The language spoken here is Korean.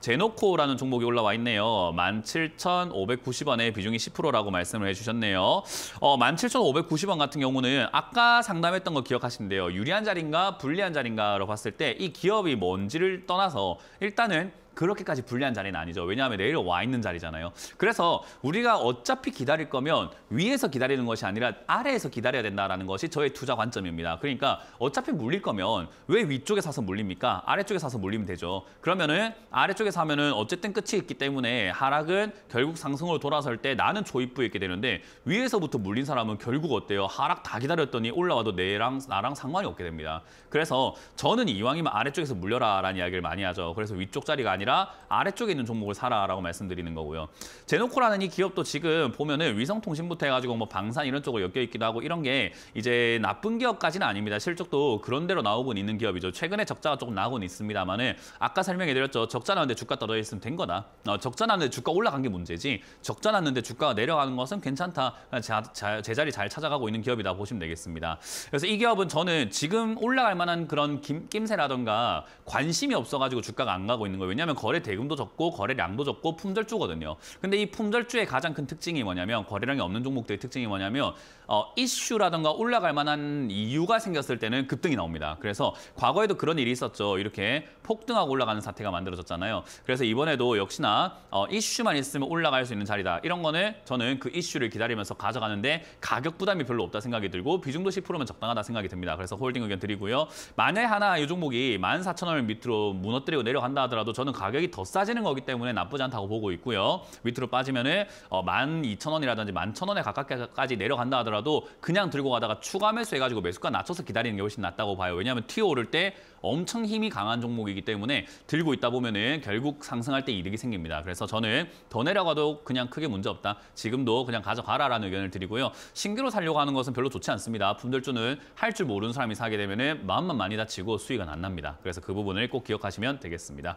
제노코라는 종목이 올라와 있네요. 17,590원의 비중이 10%라고 말씀을 해주셨네요. 어, 17,590원 같은 경우는 아까 상담했던 거 기억하시는데요. 유리한 자리인가 불리한 자리인가로 봤을 때 이 기업이 뭔지를 떠나서 일단은 그렇게까지 불리한 자리는 아니죠. 왜냐하면 내일 와 있는 자리잖아요. 그래서 우리가 어차피 기다릴 거면 위에서 기다리는 것이 아니라 아래에서 기다려야 된다는 것이 저의 투자 관점입니다. 그러니까 어차피 물릴 거면 왜 위쪽에 사서 물립니까? 아래쪽에 사서 물리면 되죠. 그러면은 아래쪽에 사면은 어쨌든 끝이 있기 때문에 하락은 결국 상승으로 돌아설 때 나는 조입부에 있게 되는데 위에서부터 물린 사람은 결국 어때요? 하락 다 기다렸더니 올라와도 내랑 나랑 상관이 없게 됩니다. 그래서 저는 이왕이면 아래쪽에서 물려라라는 이야기를 많이 하죠. 그래서 위쪽 자리가 아니라 아래쪽에 있는 종목을 사라라고 말씀드리는 거고요. 제노코라는 이 기업도 지금 보면은 위성통신부터 해가지고 뭐 방산 이런 쪽으로 엮여 있기도 하고 이런 게 이제 나쁜 기업까지는 아닙니다. 실적도 그런 대로 나오고 있는 기업이죠. 최근에 적자가 조금 나오곤 있습니다만은 아까 설명해드렸죠. 적자 나는데 주가 떨어져 있으면 된 거다. 어, 적자 나는데 주가 올라간 게 문제지. 적자 났는데 주가가 내려가는 것은 괜찮다. 자, 자, 제자리 잘 찾아가고 있는 기업이다 보시면 되겠습니다. 그래서 이 기업은 저는 지금 올라갈 만한 그런 김, 낌새라던가 관심이 없어가지고 주가가 안 가고 있는 거예요. 왜냐면 왜냐하면 거래 대금도 적고 거래량도 적고 품절주거든요. 근데 이 품절주의 가장 큰 특징이 뭐냐면 거래량이 없는 종목들의 특징이 뭐냐면 어, 이슈라든가 올라갈 만한 이유가 생겼을 때는 급등이 나옵니다. 그래서 과거에도 그런 일이 있었죠. 이렇게 폭등하고 올라가는 사태가 만들어졌잖아요. 그래서 이번에도 역시나 어, 이슈만 있으면 올라갈 수 있는 자리다. 이런 거는 저는 그 이슈를 기다리면서 가져가는데 가격 부담이 별로 없다 생각이 들고 비중도 10%면 적당하다 생각이 듭니다. 그래서 홀딩 의견 드리고요. 만약 하나 이 종목이 14,000원 을 밑으로 무너뜨리고 내려간다 하더라도 저는 가격이 더 싸지는 거기 때문에 나쁘지 않다고 보고 있고요. 밑으로 빠지면은 어, 12,000원이라든지 11,000원에 가깝게까지 내려간다 하더라도 그냥 들고 가다가 추가 매수해가지고 매수가 낮춰서 기다리는 게 훨씬 낫다고 봐요. 왜냐하면 튀어 오를 때 엄청 힘이 강한 종목이기 때문에 들고 있다 보면은 결국 상승할 때 이득이 생깁니다. 그래서 저는 더 내려가도 그냥 크게 문제 없다. 지금도 그냥 가져가라라는 의견을 드리고요. 신규로 살려고 하는 것은 별로 좋지 않습니다. 분들주는 할 줄 모르는 사람이 사게 되면은 마음만 많이 다치고 수익은 안 납니다. 그래서 그 부분을 꼭 기억하시면 되겠습니다.